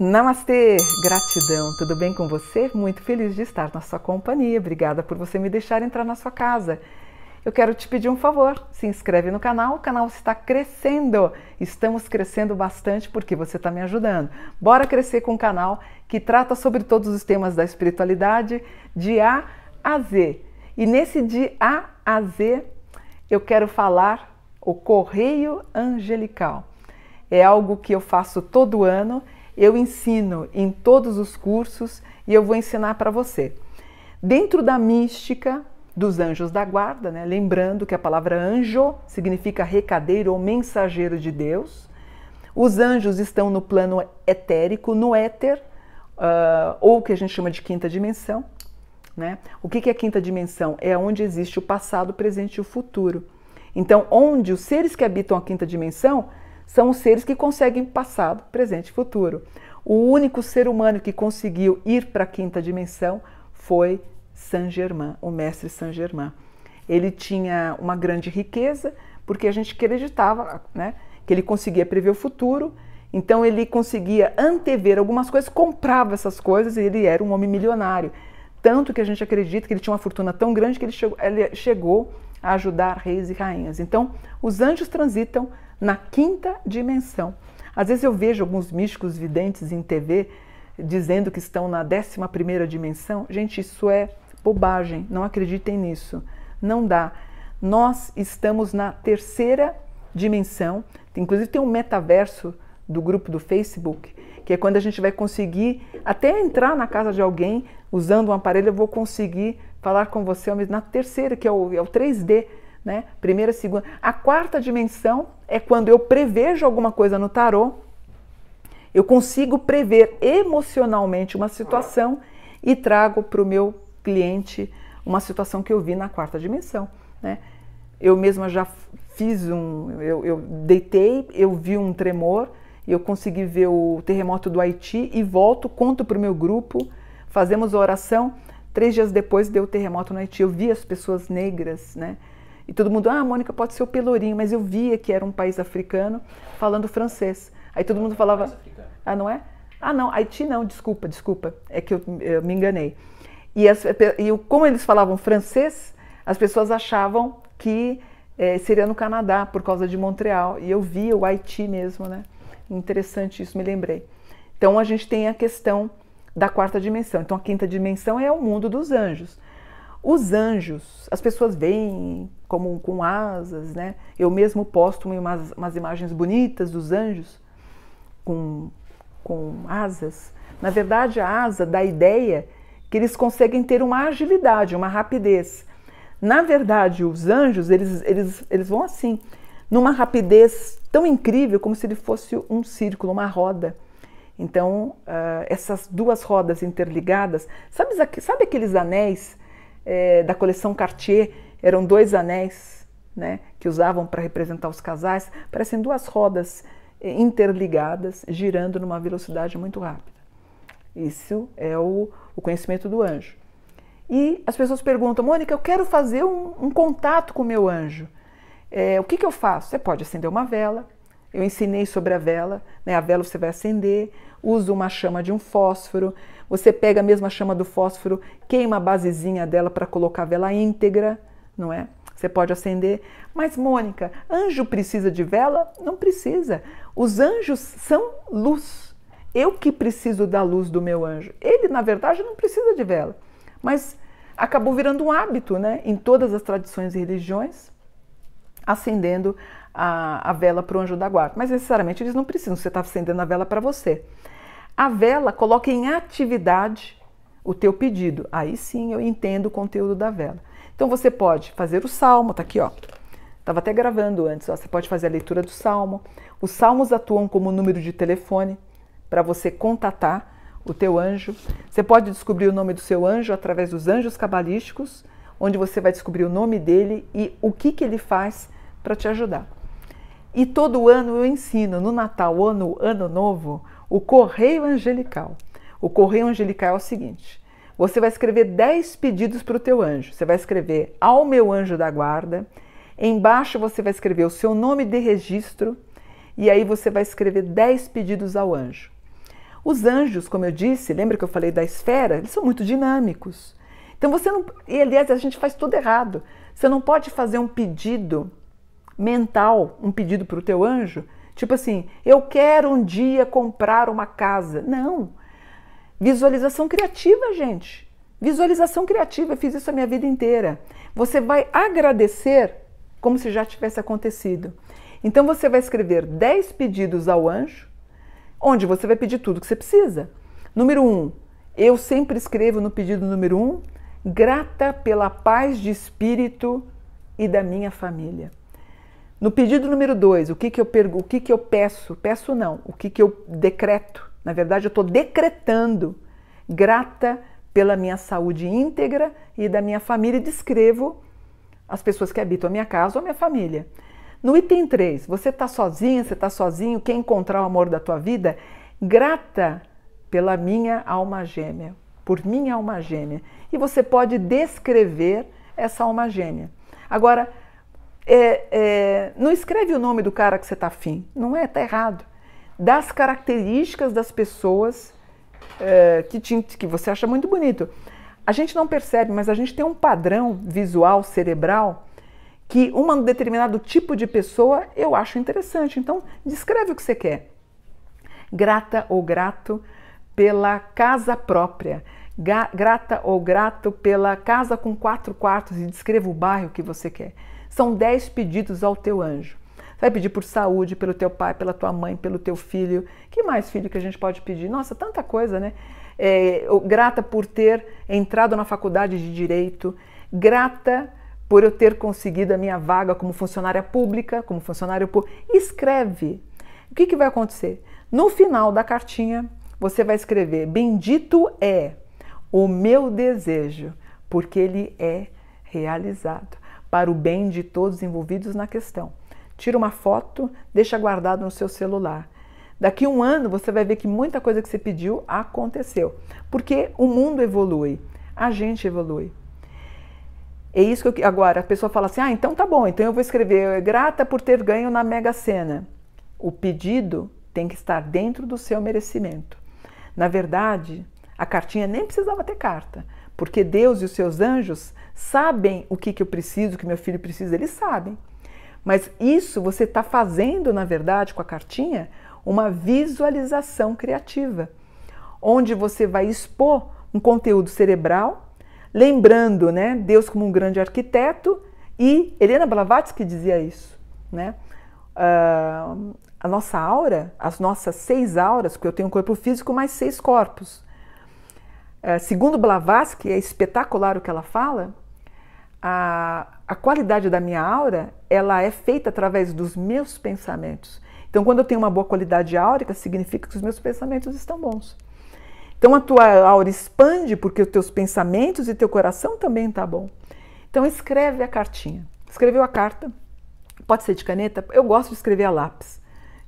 Namastê! Gratidão! Tudo bem com você? Muito feliz de estar na sua companhia. Obrigada por você me deixar entrar na sua casa eu quero te pedir um favor: se inscreve no canal, o canal está crescendo. Estamos crescendo bastante porque você está me ajudando. Bora crescer com o um canal que trata sobre todos os temas da espiritualidade de A a Z. E nesse de A a Z, eu quero falar o correio angelical. É algo que eu faço todo ano, eu ensino em todos os cursos e eu vou ensinar para você. Dentro da mística, dos anjos da guarda, né? lembrando que a palavra anjo significa recadeiro ou mensageiro de Deus. Os anjos estão no plano etérico, no éter, uh, ou que a gente chama de quinta dimensão. Né? O que, que é a quinta dimensão? É onde existe o passado, o presente e o futuro. Então, onde os seres que habitam a quinta dimensão são os seres que conseguem passado, presente e futuro. O único ser humano que conseguiu ir para a quinta dimensão foi Saint-Germain, o mestre Saint-Germain. Ele tinha uma grande riqueza, porque a gente acreditava né, que ele conseguia prever o futuro, então ele conseguia antever algumas coisas, comprava essas coisas e ele era um homem milionário. Tanto que a gente acredita que ele tinha uma fortuna tão grande que ele chegou, ele chegou a ajudar reis e rainhas. Então, os anjos transitam na quinta dimensão. Às vezes eu vejo alguns místicos videntes em TV dizendo que estão na 11 primeira dimensão, gente, isso é bobagem, não acreditem nisso. Não dá. Nós estamos na terceira dimensão, inclusive tem um metaverso do grupo do Facebook, que é quando a gente vai conseguir até entrar na casa de alguém usando um aparelho, eu vou conseguir falar com você na terceira, que é o, é o 3D, né? Primeira, segunda. A quarta dimensão é quando eu prevejo alguma coisa no tarô eu consigo prever emocionalmente uma situação e trago para o meu cliente uma situação que eu vi na quarta dimensão. Né? Eu mesma já fiz um. Eu, eu deitei, eu vi um tremor, eu consegui ver o terremoto do Haiti e volto, conto para o meu grupo, fazemos a oração. Três dias depois deu o terremoto no Haiti. Eu vi as pessoas negras, né? E todo mundo, ah, Mônica, pode ser o Pelourinho, mas eu via que era um país africano falando francês. Aí todo mundo falava. Ah, não é? Ah, não, Haiti não, desculpa, desculpa, é que eu, eu me enganei. E, as, e como eles falavam francês, as pessoas achavam que é, seria no Canadá, por causa de Montreal. E eu via o Haiti mesmo, né? Interessante isso, me lembrei. Então a gente tem a questão da quarta dimensão. Então a quinta dimensão é o mundo dos anjos. Os anjos, as pessoas veem como com asas, né? Eu mesmo posto umas, umas imagens bonitas dos anjos com com asas. Na verdade, a asa dá a ideia que eles conseguem ter uma agilidade, uma rapidez. Na verdade, os anjos, eles, eles, eles vão assim, numa rapidez tão incrível como se ele fosse um círculo, uma roda. Então, ah, essas duas rodas interligadas, sabe, sabe aqueles anéis é, da coleção Cartier? Eram dois anéis né, que usavam para representar os casais, parecem duas rodas interligadas, girando numa velocidade muito rápida. Isso é o, o conhecimento do anjo. E as pessoas perguntam, Mônica, eu quero fazer um, um contato com o meu anjo. É, o que, que eu faço? Você pode acender uma vela, eu ensinei sobre a vela, né? a vela você vai acender, usa uma chama de um fósforo, você pega a mesma chama do fósforo, queima a basezinha dela para colocar a vela íntegra, não é? Você pode acender. Mas, Mônica, anjo precisa de vela? Não precisa. Os anjos são luz. Eu que preciso da luz do meu anjo. Ele, na verdade, não precisa de vela. Mas acabou virando um hábito, né? Em todas as tradições e religiões, acendendo a, a vela para o anjo da guarda. Mas necessariamente eles não precisam, você está acendendo a vela para você. A vela coloca em atividade o teu pedido. Aí sim eu entendo o conteúdo da vela. Então você pode fazer o salmo, tá aqui, ó. Tava até gravando antes, ó. Você pode fazer a leitura do salmo. Os salmos atuam como número de telefone para você contatar o teu anjo. Você pode descobrir o nome do seu anjo através dos anjos cabalísticos, onde você vai descobrir o nome dele e o que, que ele faz para te ajudar. E todo ano eu ensino, no Natal ou no Ano Novo, o Correio Angelical. O correio angelical é o seguinte: você vai escrever 10 pedidos para o teu anjo. Você vai escrever ao meu anjo da guarda. Embaixo você vai escrever o seu nome de registro e aí você vai escrever 10 pedidos ao anjo. Os anjos, como eu disse, lembra que eu falei da esfera? Eles são muito dinâmicos. Então você não. E aliás, a gente faz tudo errado. Você não pode fazer um pedido mental, um pedido para o teu anjo, tipo assim, eu quero um dia comprar uma casa. Não. Visualização criativa, gente. Visualização criativa, eu fiz isso a minha vida inteira. Você vai agradecer como se já tivesse acontecido. Então você vai escrever 10 pedidos ao anjo, onde você vai pedir tudo que você precisa. Número 1, um, eu sempre escrevo no pedido número 1, um, grata pela paz de espírito e da minha família. No pedido número 2, o que, que eu pergo, o que, que eu peço? Peço não, o que, que eu decreto? Na verdade, eu estou decretando grata pela minha saúde íntegra e da minha família e descrevo as pessoas que habitam a minha casa ou a minha família. No item 3, você está sozinha, você está sozinho, quer encontrar o amor da tua vida? Grata pela minha alma gêmea, por minha alma gêmea. E você pode descrever essa alma gêmea. Agora, é, é, não escreve o nome do cara que você está afim, não é? Está errado das características das pessoas é, que, te, que você acha muito bonito. A gente não percebe, mas a gente tem um padrão visual, cerebral, que um determinado tipo de pessoa eu acho interessante. Então, descreve o que você quer. Grata ou grato pela casa própria, grata ou grato pela casa com quatro quartos e descreva o bairro que você quer. São dez pedidos ao teu anjo vai pedir por saúde, pelo teu pai, pela tua mãe, pelo teu filho. Que mais filho que a gente pode pedir? Nossa, tanta coisa, né? É, grata por ter entrado na faculdade de direito, grata por eu ter conseguido a minha vaga como funcionária pública, como funcionário público. Escreve. O que, que vai acontecer? No final da cartinha, você vai escrever: Bendito é o meu desejo, porque ele é realizado para o bem de todos envolvidos na questão tira uma foto, deixa guardado no seu celular. Daqui um ano você vai ver que muita coisa que você pediu aconteceu, porque o mundo evolui, a gente evolui. É isso que eu, agora a pessoa fala assim: "Ah, então tá bom, então eu vou escrever grata por ter ganho na Mega Sena". O pedido tem que estar dentro do seu merecimento. Na verdade, a cartinha nem precisava ter carta, porque Deus e os seus anjos sabem o que, que eu preciso, o que meu filho precisa, eles sabem. Mas isso você está fazendo, na verdade, com a cartinha, uma visualização criativa, onde você vai expor um conteúdo cerebral, lembrando, né, Deus como um grande arquiteto e Helena Blavatsky dizia isso, né? Uh, a nossa aura, as nossas seis auras, porque eu tenho um corpo físico mais seis corpos. Uh, segundo Blavatsky, é espetacular o que ela fala a, a qualidade da minha aura ela é feita através dos meus pensamentos. Então, quando eu tenho uma boa qualidade áurica, significa que os meus pensamentos estão bons. Então, a tua aura expande porque os teus pensamentos e teu coração também está bom. Então, escreve a cartinha. Escreveu a carta, pode ser de caneta, eu gosto de escrever a lápis.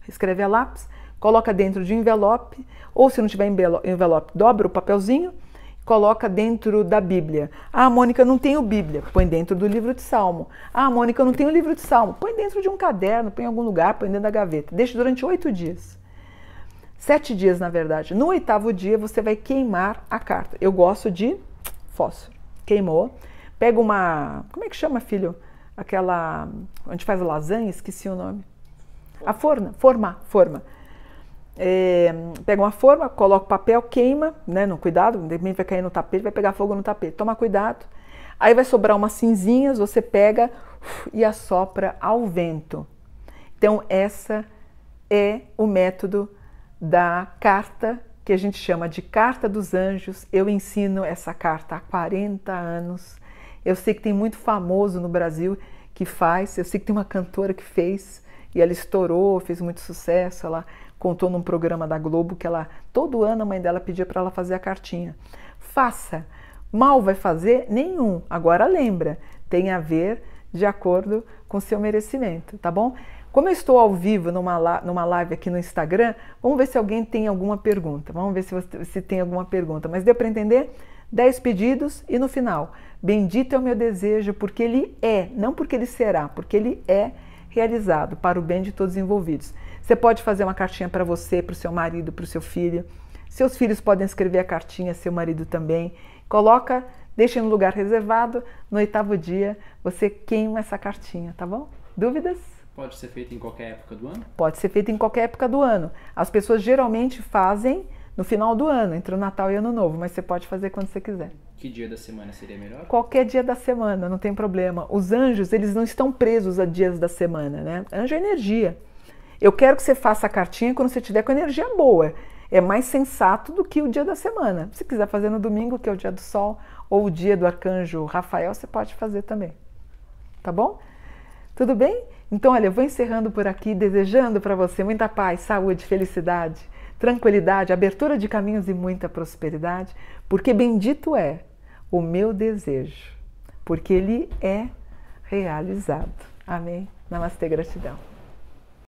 Escreve a lápis, coloca dentro de um envelope, ou se não tiver envelope, dobra o papelzinho coloca dentro da Bíblia. Ah, Mônica, não o Bíblia. Põe dentro do livro de Salmo. Ah, Mônica, não tem o livro de Salmo. Põe dentro de um caderno, põe em algum lugar, põe dentro da gaveta. Deixa durante oito dias. Sete dias, na verdade. No oitavo dia, você vai queimar a carta. Eu gosto de fósforo. Queimou. Pega uma. Como é que chama, filho? Aquela. onde faz lasanha? Esqueci o nome. A forna. Forma. Forma é, pega uma forma, coloca o papel, queima, né? No cuidado, de repente vai cair no tapete, vai pegar fogo no tapete. Toma cuidado. Aí vai sobrar umas cinzinhas, você pega e assopra ao vento. Então, essa é o método da carta que a gente chama de Carta dos Anjos. Eu ensino essa carta há 40 anos. Eu sei que tem muito famoso no Brasil que faz, eu sei que tem uma cantora que fez e ela estourou, fez muito sucesso, ela contou num programa da Globo que ela todo ano a mãe dela pedia para ela fazer a cartinha. Faça. Mal vai fazer nenhum. Agora lembra, tem a ver de acordo com seu merecimento, tá bom? Como eu estou ao vivo numa, numa live aqui no Instagram, vamos ver se alguém tem alguma pergunta. Vamos ver se, você, se tem alguma pergunta. Mas deu para entender? dez pedidos e no final, bendito é o meu desejo, porque ele é, não porque ele será, porque ele é realizado para o bem de todos os envolvidos. Você pode fazer uma cartinha para você, para o seu marido, para o seu filho. Seus filhos podem escrever a cartinha, seu marido também. Coloca, deixa no lugar reservado. No oitavo dia, você queima essa cartinha, tá bom? Dúvidas? Pode ser feito em qualquer época do ano? Pode ser feito em qualquer época do ano. As pessoas geralmente fazem no final do ano, entre o Natal e o Ano Novo, mas você pode fazer quando você quiser. Que dia da semana seria melhor? Qualquer dia da semana, não tem problema. Os anjos, eles não estão presos a dias da semana, né? Anjo é energia. Eu quero que você faça a cartinha quando você tiver com energia boa. É mais sensato do que o dia da semana. Se quiser fazer no domingo, que é o dia do sol, ou o dia do arcanjo Rafael, você pode fazer também. Tá bom? Tudo bem? Então, olha, eu vou encerrando por aqui, desejando para você muita paz, saúde, felicidade tranquilidade, abertura de caminhos e muita prosperidade, porque bendito é o meu desejo, porque ele é realizado. Amém? Namastê, gratidão.